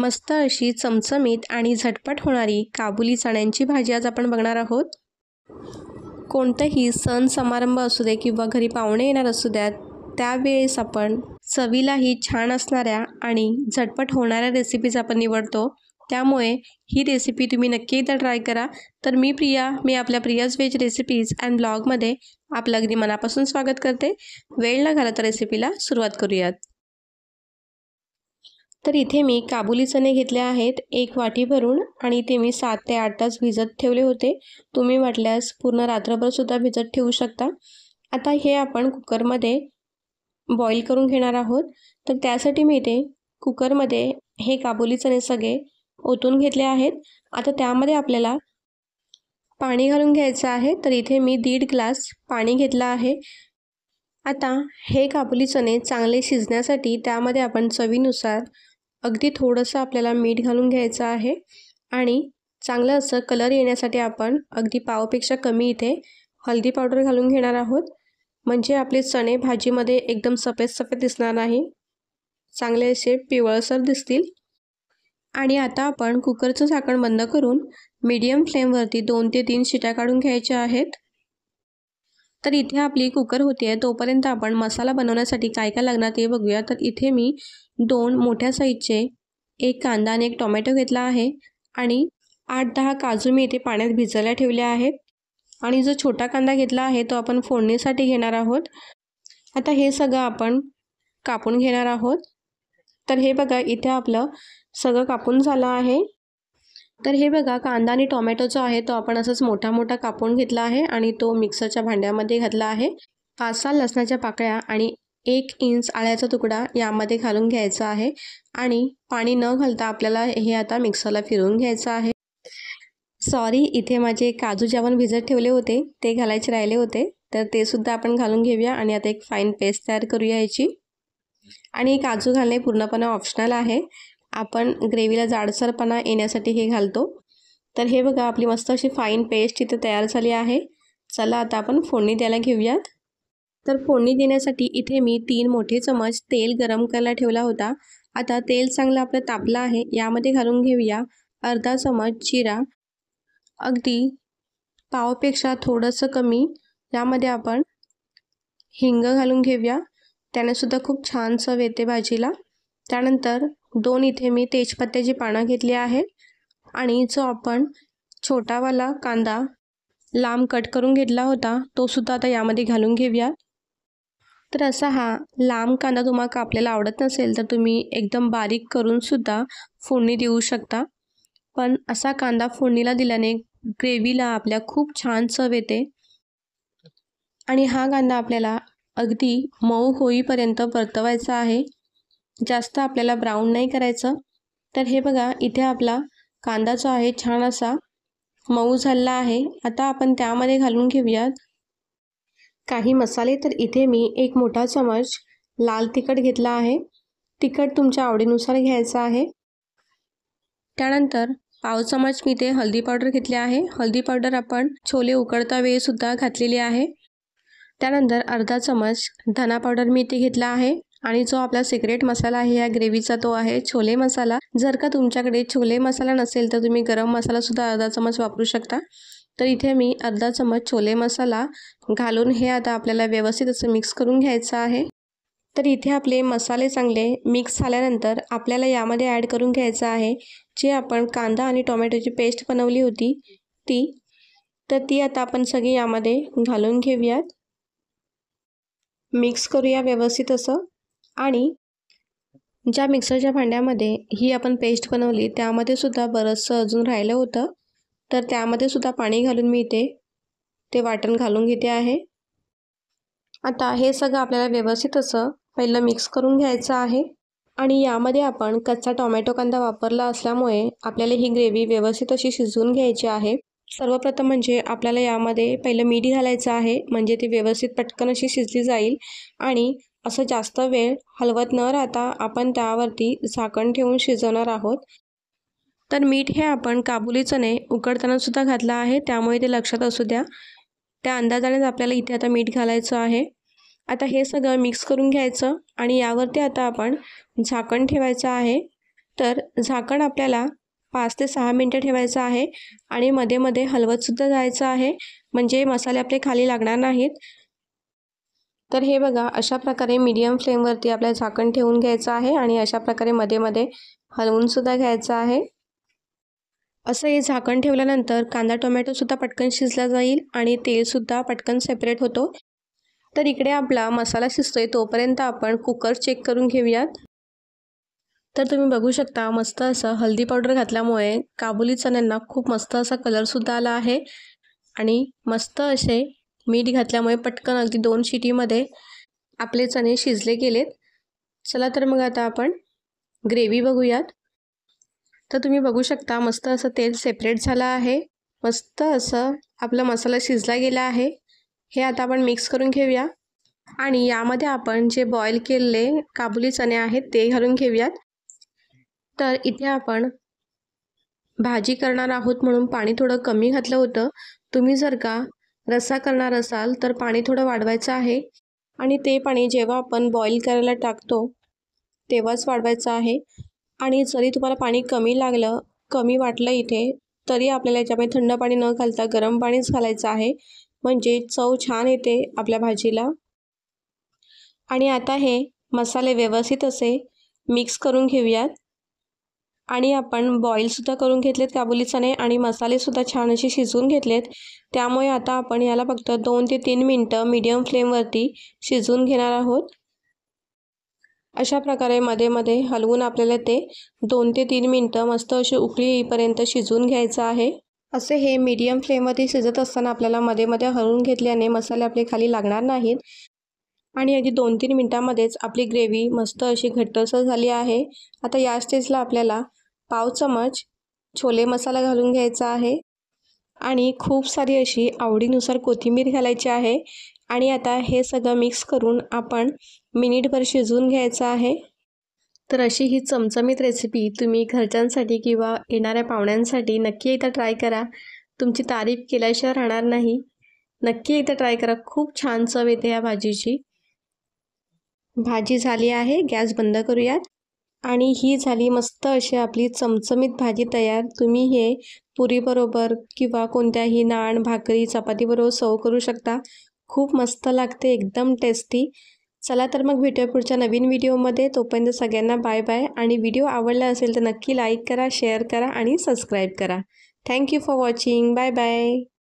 मस्त अशी चमचमीत आणि झटपट होणारी काबुली चण्यांची भाजी आज आपण बघणार आहोत कोणतंही सण समारंभ असू दे किंवा घरी पाहुणे येणार असू द्यात त्यावेळेस आपण चवीलाही छान असणाऱ्या आणि झटपट होणाऱ्या रेसिपीज आपण निवडतो त्यामुळे ही रेसिपी तुम्ही नक्की एकदा ट्राय करा तर मी प्रिया मी आपल्या प्रियाज व्हेज रेसिपीज अँड ब्लॉगमध्ये आपलं अगदी मनापासून स्वागत करते वेळ न घाला तर रेसिपीला सुरुवात करूयात तर इथे मी काबुली चणे घेतले आहेत एक वाटी भरून आणि ते मी सात ते आठ तास भिजत ठेवले होते तुम्ही वाटल्यास पूर्ण रात्रभरसुद्धा भिजत ठेवू शकता आता हे आपण कुकरमध्ये बॉईल करून घेणार आहोत तर त्यासाठी मी इथे कुकरमध्ये हे काबुली चणे सगळे ओतून घेतले आहेत आता त्यामध्ये आपल्याला पाणी घालून घ्यायचं आहे तर इथे मी दीड ग्लास पाणी घेतलं आहे आता हे काबुली चणे चांगले शिजण्यासाठी त्यामध्ये आपण चवीनुसार अगदी थोडंसं आपल्याला मीठ घालून घ्यायचं आहे आणि चांगलं असं कलर येण्यासाठी आपण अगदी पावपेक्षा कमी इथे हल्दी पावडर घालून घेणार आहोत म्हणजे आपले चणे भाजीमध्ये एकदम सफेद सफेद दिसणार नाही चांगले असे पिवळसर दिसतील आणि आता आपण कुकरचं झाकण बंद करून मीडियम फ्लेमवरती दोन ते तीन शिट्या काढून घ्यायच्या आहेत तर इथे आपली कुकर होती आहे तोपर्यंत आपण मसाला बनवण्यासाठी काय काय लागणार ते बघूया तर इथे मी दोन मोठ्या साईजचे एक कांदा आणि एक टोमॅटो घेतला आहे आणि आठ दहा काजू मी इथे पाण्यात भिजायला ठेवले आहेत आणि जो छोटा कांदा घेतला आहे तो आपण फोडणीसाठी घेणार आहोत आता हे सगळं आपण कापून घेणार आहोत तर हे बघा इथे आपलं सगळं कापून झालं आहे तर हे बघा कांदा आणि टोमॅटो जो आहे तो आपण असंच मोठा मोठा कापून घेतला आहे आणि तो मिक्सरच्या भांड्यामध्ये घातला आहे पाच सहा लसणाच्या पाकळ्या आणि एक इंच आळ्याचा तुकडा यामध्ये घालून घ्यायचा आहे आणि पाणी न घालता आपल्याला हे आता मिक्सरला फिरवून घ्यायचं आहे सॉरी इथे माझे काजू जेवण भिजत ठेवले होते ते घालायचे राहिले होते तर ते सुद्धा आपण घालून घेऊया आणि आता एक फाईन पेस्ट तयार करूया याची आणि काजू घालणे पूर्णपणे ऑप्शनल आहे आपण ग्रेव्हीला जाडसरपणा येण्यासाठी हे घालतो तर हे बघा आपली मस्त अशी फाईन पेस्ट इथे तयार झाली आहे चला आता आपण फोडणी द्यायला घेऊयात तर फोडणी देण्यासाठी इथे मी तीन मोठे चमच तेल गरम करायला ठेवला होता आता तेल चांगलं आपलं तापलं आहे यामध्ये घालून घेऊया अर्धा चमच जिरा अगदी पावपेक्षा थोडंसं कमी यामध्ये आपण हिंग घालून घेऊया त्यानेसुद्धा खूप छान चव येते भाजीला त्यानंतर दोन इथे मी तेजपत्त्याची पानं घेतली आहे आणि जो आपण छोटावाला कांदा लांब कट करून घेतला होता तो सुद्धा आता यामध्ये घालून घेऊया तर असा हा लांब कांदा तुम्हाला आपल्याला आवडत नसेल तर तुम्ही एकदम बारीक करूनसुद्धा फोडणी देऊ शकता पण असा कांदा फोडणीला दिल्याने ग्रेव्हीला आपल्या खूप छान चव येते आणि हा कांदा आपल्याला अगदी मऊ होईपर्यंत परतवायचा आहे जास्त आपल्याला ब्राऊन नाही करायचं तर हे बघा इथे आपला कांदा जो आहे छान असा मऊ झाला आहे आता आपण त्यामध्ये घालून घेऊयात काही मसाले तर इथे मी एक मोठा चमच लाल तिखट घेतला आहे तिखट तुमच्या आवडीनुसार घ्यायचं आहे त्यानंतर पाव चमच मी ते हल्दी पावडर घेतले आहे हल्दी पावडर आपण छोले उकडता वेळसुद्धा घातलेली आहे त्यानंतर अर्धा चमच धना पावडर मी इथे घेतला आहे आणि जो आपला सिक्रेट मसाला आहे या ग्रेव्हीचा तो आहे छोले मसाला जर का तुमच्याकडे छोले मसाला नसेल तर तुम्ही गरम मसालासुद्धा अर्धा चमच वापरू शकता तर इथे मी अर्धा चमच छोले मसाला घालून हे आता आपल्याला व्यवस्थित असं मिक्स करून घ्यायचं आहे तर इथे आपले मसाले चांगले मिक्स झाल्यानंतर आपल्याला यामध्ये ॲड करून घ्यायचं आहे जे आपण कांदा आणि टोमॅटोची पेस्ट बनवली होती ती तर ती आता आपण सगळी यामध्ये घालून घेऊयात मिक्स करूया व्यवस्थित असं आणि ज्या मिक्सरच्या भांड्यामध्ये ही आपण पेस्ट बनवली त्यामध्ये सुद्धा बरंचसं अजून राहिलं होतं तर त्यामध्ये सुद्धा पाणी घालून मी इथे ते वाटण घालून घेते आहे आता हे सगळं आपल्याला व्यवस्थित असं पहिलं मिक्स करून घ्यायचं आहे आणि यामध्ये आपण कच्चा टोमॅटो कांदा वापरला असल्यामुळे आपल्याला ही ग्रेव्ही व्यवस्थित अशी शिजवून घ्यायची आहे सर्वप्रथम म्हणजे आपल्याला यामध्ये पहिलं मीठ घालायचं आहे म्हणजे ती व्यवस्थित पटकन अशी शिजली जाईल आणि असं जास्त वेळ हलवत न राहता आपण त्यावरती झाकण ठेवून शिजवणार आहोत तर मीठ हे आपण काबुली चणे उकडताना सुद्धा घातलं आहे त्यामुळे ते लक्षात असू द्या त्या अंदाजानेच आपल्याला इथे आता मीठ घालायचं आहे आता हे सगळं मिक्स करून घ्यायचं आणि यावरती आता आपण झाकण ठेवायचं आहे तर झाकण आपल्याला पाच ते सहा मिनटं ठेवायचं आहे आणि मध्ये मध्ये हलवतसुद्धा जायचं आहे म्हणजे मसाले आपले खाली लागणार नाहीत तर हे बघा अशा प्रकारे मीडियम फ्लेमवरती आपल्याला झाकण ठेवून घ्यायचं आहे आणि अशा प्रकारे मध्ये मध्ये हलवूनसुद्धा घ्यायचं आहे असं हे झाकण ठेवल्यानंतर कांदा टोमॅटोसुद्धा पटकन शिजला जाईल आणि तेलसुद्धा पटकन सेपरेट होतो तर इकडे आपला मसाला शिजतोय तोपर्यंत आपण कुकर चेक करून घेऊयात तर तुम्ही बघू शकता मस्त असं हल्दी पावडर घातल्यामुळे काबुली चण्यांना खूप मस्त असा कलरसुद्धा आला आहे आणि मस्त असे मीठ घातल्यामुळे पटकन अगदी दोन शिटीमध्ये आपले चणे शिजले गेलेत चला तर मग आता आपण ग्रेव्ही बघूयात तर तुम्ही बघू शकता मस्त असं तेल सेपरेट झालं आहे मस्त असं आपला मसाला शिजला गेला आहे हे आता आपण मिक्स करून घेऊया आणि यामध्ये आपण जे बॉईल केलेले काबुली चणे आहेत ते घालून घेऊयात तर इथे आपण भाजी करणार आहोत म्हणून पाणी थोडं कमी घातलं होतं तुम्ही जर का रस्सा करणार असाल तर पाणी थोडं वाढवायचं आहे आणि ते पाणी जेव्हा आपण बॉईल करायला टाकतो तेव्हाच वाढवायचं आहे आणि जरी तुम्हाला पाणी कमी लागलं कमी वाटलं इथे तरी आपल्याला याच्यामध्ये थंड पाणी न घालता गरम पाणीच घालायचं आहे म्हणजे चव छान येते आपल्या भाजीला आणि आता हे मसाले व्यवस्थित असे मिक्स करून घेऊयात आणि आपण बॉईलसुद्धा करून घेतलेत काबुली चणे आणि मसालेसुद्धा छान असे शिजवून घेतलेत त्यामुळे आता आपण याला फक्त दोन ते तीन मिनटं मीडियम फ्लेमवरती शिजवून घेणार आहोत अशा प्रकारे मध्ये मध्ये हलवून आपल्याला ते दोन ते तीन मिनटं मस्त अशी उकळी येईपर्यंत शिजवून घ्यायचं आहे असे हे मीडियम फ्लेमवरती शिजत असताना आपल्याला मध्ये मध्ये हलवून घेतल्याने मसाले आपले खाली लागणार नाहीत आणि अगदी दोन तीन मिनटामध्येच आपली ग्रेव्ही मस्त अशी घट्टसर झाली आहे आता या स्टेजला आपल्याला पाव चमच छोले मसाला घालून घ्यायचा आहे आणि खूप सारी अशी आवडीनुसार कोथिंबीर घालायची आहे आणि आता हे सगळं मिक्स करून आपण मिनिटभर शिजवून घ्यायचं आहे तर अशी ही चमचमीत रेसिपी तुम्ही घरच्यांसाठी किंवा येणाऱ्या पाहुण्यांसाठी नक्की एकदा ट्राय करा तुमची तारीफ केल्याशिवाय राहणार नाही नक्की एकदा ट्राय करा खूप छान चव येते या भाजीची भाजी झाली आहे गॅस बंद करूयात आणि ही झाली मस्त अशी आपली चमचमीत भाजी तयार तुम्ही हे पुरीबरोबर किंवा कोणत्याही नाण भाकरी चपातीबरोबर सर्व करू शकता खूप मस्त लागते एकदम टेस्टी चला तर मग भेटूया पुढच्या नवीन व्हिडिओमध्ये तोपर्यंत सगळ्यांना बाय बाय आणि व्हिडिओ आवडला असेल तर नक्की लाईक करा शेअर करा आणि सबस्क्राईब करा thank you for watching bye bye